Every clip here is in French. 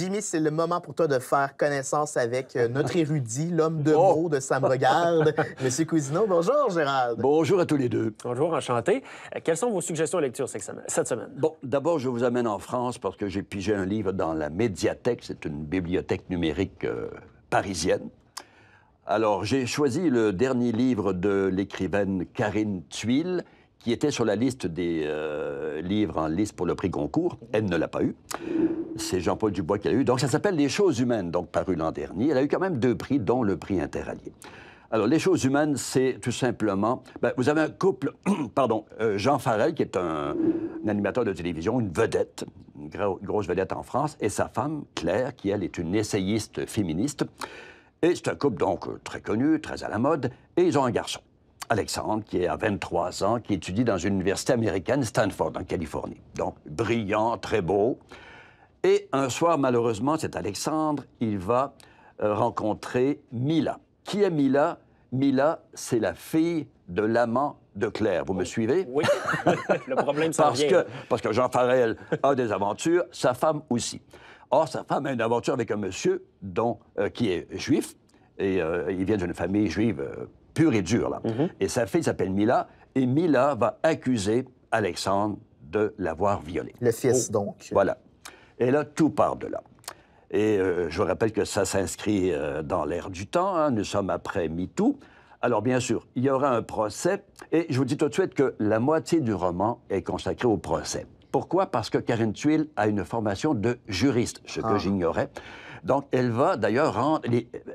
Jimmy, c'est le moment pour toi de faire connaissance avec euh, notre érudit, l'homme de oh! mots de Ça me regarde, Monsieur Cousineau. Bonjour, Gérald. Bonjour à tous les deux. Bonjour, enchanté. Euh, quelles sont vos suggestions de lecture cette semaine? Bon, d'abord, je vous amène en France parce que j'ai pigé un livre dans la médiathèque. C'est une bibliothèque numérique euh, parisienne. Alors, j'ai choisi le dernier livre de l'écrivaine Karine Tuile, qui était sur la liste des euh, livres en liste pour le prix Goncourt. Elle ne l'a pas eu. C'est Jean-Paul Dubois qui l'a eu. Donc ça s'appelle Les choses humaines, donc paru l'an dernier. Elle a eu quand même deux prix, dont le prix interallié. Alors, les choses humaines, c'est tout simplement. Ben, vous avez un couple, pardon, euh, Jean Farel, qui est un, animateur de télévision, une vedette, une grosse vedette en France, et sa femme, Claire, qui, elle, est une essayiste féministe. Et c'est un couple, donc, euh, très connu, très à la mode, et ils ont un garçon. Alexandre, qui est à 23 ans, qui étudie dans une université américaine, Stanford, en Californie. Donc, brillant, très beau. Et un soir, malheureusement, c'est Alexandre, il va euh, rencontrer Mila. Qui est Mila Mila, c'est la fille de l'amant de Claire. Vous me oh, suivez? Oui, le problème, c'est parce que Parce que Jean Farrell a des aventures, sa femme aussi. Or, sa femme a une aventure avec un monsieur dont, euh, qui est juif, et euh, il vient d'une famille juive pur et dur. Là. Mhm. Et sa fille s'appelle Mila, et Mila va accuser Alexandre de l'avoir violée. Le fils, oh. donc. Voilà. Et là, tout part de là. Et euh, je vous rappelle que ça s'inscrit euh, dans l'ère du temps. Hein. Nous sommes après MeToo. Alors, bien sûr, il y aura un procès. Et je vous dis tout de suite que la moitié du roman est consacrée au procès. Pourquoi? Parce que Karine Tuil a une formation de juriste, ce que ah. j'ignorais. Donc, elle va d'ailleurs rendre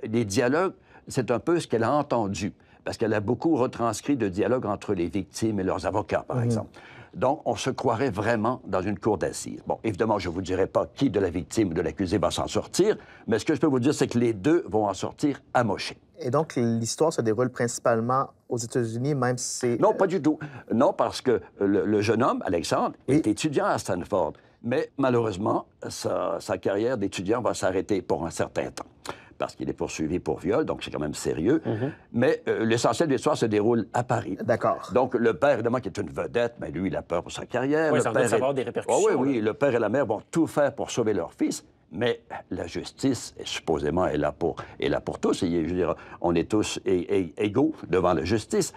les dialogues c'est un peu ce qu'elle a entendu, parce qu'elle a beaucoup retranscrit de dialogues entre les victimes et leurs avocats, par mhm. exemple. Donc, on se croirait vraiment dans une cour d'assises. Bon, évidemment, je ne vous dirai pas qui de la victime ou de l'accusé va s'en sortir, mais ce que je peux vous dire, c'est que les deux vont en sortir amochés. Et donc, l'histoire se déroule principalement aux États-Unis, même si Non, euh, pas du tout. Non, parce que le, jeune homme, Alexandre, est étudiant à Stanford. Mais malheureusement, sa carrière d'étudiant va s'arrêter pour un certain temps parce qu'il est poursuivi pour viol, donc c'est quand même sérieux. Mhm. Mais euh, l'essentiel de l'histoire se déroule à Paris. D'accord. Donc le père, évidemment, qui est une vedette, mais lui, il a peur pour sa carrière. Oui, le père avoir des répercussions. Oh oui, oui, le père et la mère vont tout faire pour sauver leur fils. Mais la justice, supposément, est là pour, là pour tous. je veux dire, on est tous égaux devant la justice.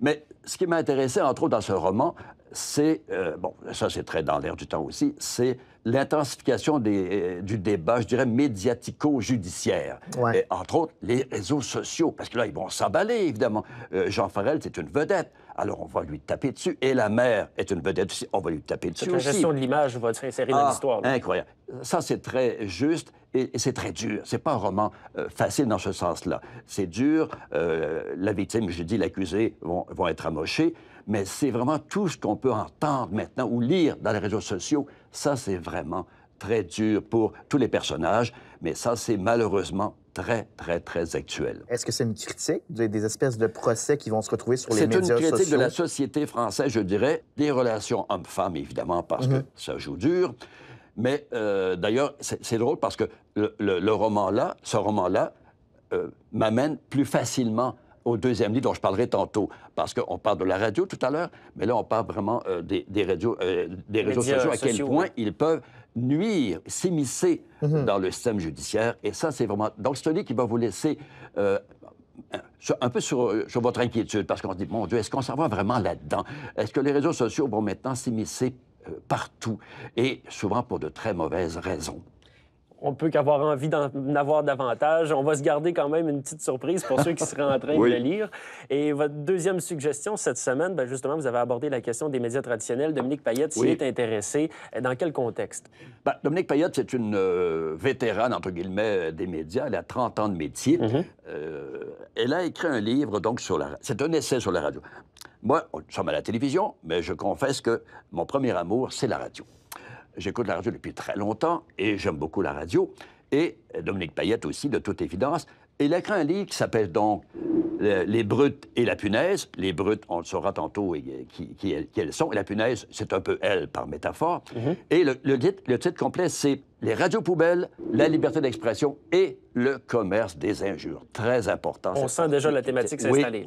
Mais ce qui m'a intéressé, entre autres, dans ce roman, c'est, euh, bon, ça c'est très dans l'air du temps aussi, c'est l'intensification euh, du débat, je dirais, médiatico-judiciaire. Entre autres, les réseaux sociaux, parce que là, ils vont s'emballer, évidemment. Euh, Jean Farel, c'est une vedette. Alors, on va lui taper dessus. Et la mère est une vedette aussi. On va lui taper dessus. aussi. la gestion de l'image va être insérée dans ah, l'histoire. Incroyable. Ça, c'est très juste et, c'est très dur. C'est pas un roman facile dans ce sens-là. C'est dur. la victime, je dis, l'accusé vont, vont être amochés mais c'est vraiment tout ce qu'on peut entendre maintenant ou lire dans les réseaux sociaux. Ça, c'est vraiment très dur pour tous les personnages, mais ça, c'est malheureusement très, très, très actuel. Est-ce que c'est une critique des, espèces de procès qui vont se retrouver sur les médias sociaux? C'est une critique de la société française, je dirais, des relations hommes-femmes, évidemment, parce que mm-hmm. ça joue dur. Mais euh, d'ailleurs, c'est drôle parce que le, roman-là, ce roman-là, euh, m'amène plus facilement au deuxième lit dont je parlerai tantôt, parce qu'on parle de la radio tout à l'heure, mais là, on parle vraiment euh, euh, des, réseaux sociaux, à quel point ils peuvent nuire, s'immiscer mhm. dans le système judiciaire. Et ça, c'est vraiment... Donc, c'est un qui va vous laisser... Euh, un peu sur, votre inquiétude, parce qu'on se dit, mon Dieu, est-ce qu'on s'en va vraiment là-dedans? Est-ce que les réseaux sociaux vont maintenant s'immiscer partout, et souvent pour de très mauvaises raisons? on peut qu'avoir envie d'en avoir davantage. On va se garder quand même une petite surprise pour ceux qui seraient en train de le lire. Et votre deuxième suggestion cette semaine, ben, justement, vous avez abordé la question des médias traditionnels. Dominique Payette s'y est intéressé. Dans quel contexte? Ben, Dominique Payette, c'est une euh, vétérane, entre guillemets, euh, des médias. Elle a 30 ans de métier. Mm-hmm. Euh, elle a écrit un livre, donc, sur la... C'est un essai sur la radio. Moi, nous sommes à la télévision, mais je confesse que mon premier amour, c'est la radio j'écoute la radio depuis très longtemps et j'aime beaucoup la radio. Et Dominique Payette aussi, de toute évidence. Et il a écrit un livre qui s'appelle donc euh, Les brutes et la punaise. Les brutes, on le saura tantôt qui, elles sont. Et la punaise, c'est un peu elle par métaphore. Mhm. Et le, titre complet, c'est Les radios poubelles, la liberté d'expression et le commerce des injures. Très important. On sent déjà la thématique s'installer.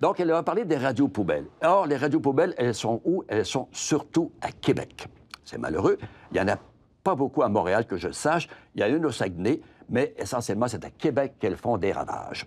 Donc, elle va parler des radios poubelles. Or, les radios poubelles, elles sont où? Elles sont surtout à Québec c'est malheureux. Il n'y en a pas beaucoup à Montréal que je sache. Il y en a une au Saguenay, mais essentiellement, c'est à Québec qu'elles font des ravages.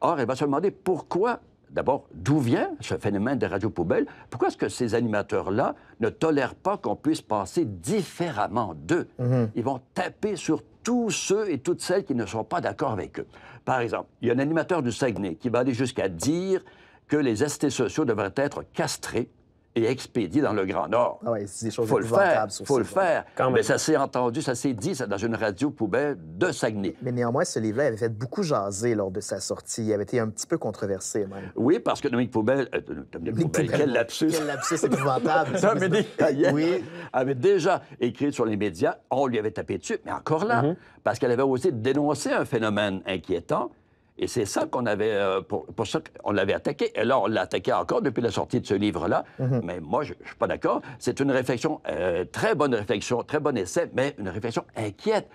Or, elle va se demander pourquoi, d'abord, d'où vient ce phénomène des radios poubelles? Pourquoi est-ce que ces animateurs-là ne tolèrent pas qu'on puisse penser différemment d'eux? Mhm. Ils vont taper sur tous ceux et toutes celles qui ne sont pas d'accord avec eux. Par exemple, il y a un animateur du Saguenay qui va aller jusqu'à dire que les ST sociaux devraient être castrés et expédié dans le Grand Nord. Ah c'est des choses faut le faire, faut le faire. Mais ça s'est entendu, ça s'est dit ça, dans une radio poubelle de Saguenay. Mais néanmoins, ce livre-là avait fait beaucoup jaser lors de sa sortie. Il avait été un petit peu controversé, même. Oui, parce que Dominique Poubelle... Euh, Dominique, Poubelle, quel lapsus! Quel lapsus épouvantable! Dominique oui. avait déjà écrit sur les médias. On lui avait tapé dessus, mais encore là, mm-hmm. parce qu'elle avait osé dénoncer un phénomène inquiétant et c'est ça qu'on avait, euh, pour, ça qu'on l'avait attaqué. Et là, on l'a attaqué encore depuis la sortie de ce livre-là. Mhm. Mais moi, je ne suis pas d'accord. C'est une réflexion, euh, très bonne réflexion, très bon essai, mais une réflexion inquiète.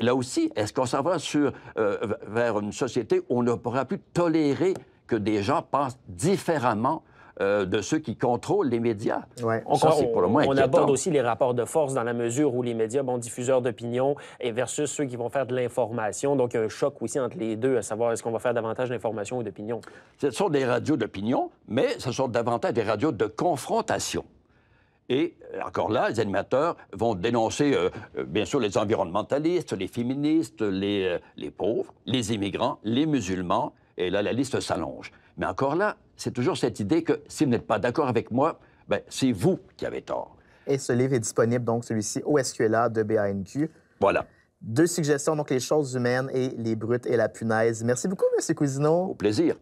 Là aussi, est-ce qu'on s'en va sur, euh, vers une société où on ne pourra plus tolérer que des gens pensent différemment euh, de ceux qui contrôlent les médias. On, pour le moins on aborde aussi les rapports de force dans la mesure où les médias, bon, diffuseurs d'opinion et versus ceux qui vont faire de l'information. Donc, il y a un choc aussi entre les deux, à savoir est-ce qu'on va faire davantage d'information ou d'opinion. Ce sont des radios d'opinion, mais ce sont davantage des radios de confrontation. Et encore là, les animateurs vont dénoncer, euh, euh, bien sûr, les environnementalistes, les féministes, les pauvres, les immigrants, les musulmans, et là, la liste s'allonge. Mais encore là, c'est toujours cette idée que si vous n'êtes pas d'accord avec moi, ben, c'est vous qui avez tort. Et ce livre est disponible, donc celui-ci, au SQLA de BANQ. Voilà. Deux suggestions, donc les choses humaines et les brutes et la punaise. Merci beaucoup, M. Cousineau. Au plaisir.